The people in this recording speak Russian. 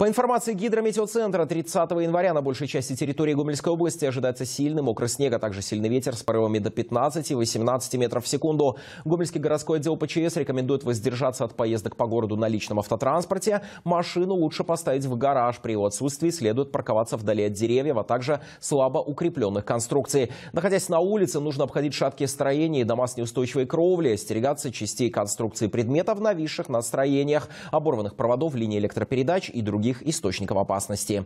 По информации Гидрометеоцентра, 30 января на большей части территории Гомельской области ожидается сильный мокрый снег, а также сильный ветер с порывами до 15-18 метров в секунду. Гомельский городской отдел ПЧС рекомендует воздержаться от поездок по городу на личном автотранспорте. Машину лучше поставить в гараж. При его отсутствии следует парковаться вдали от деревьев, а также слабо укрепленных конструкций. Находясь на улице, нужно обходить шаткие строения и дома с неустойчивой кровли, остерегаться частей конструкции предметов, нависших на строениях, оборванных проводов, линий электропередач и других других источников опасности.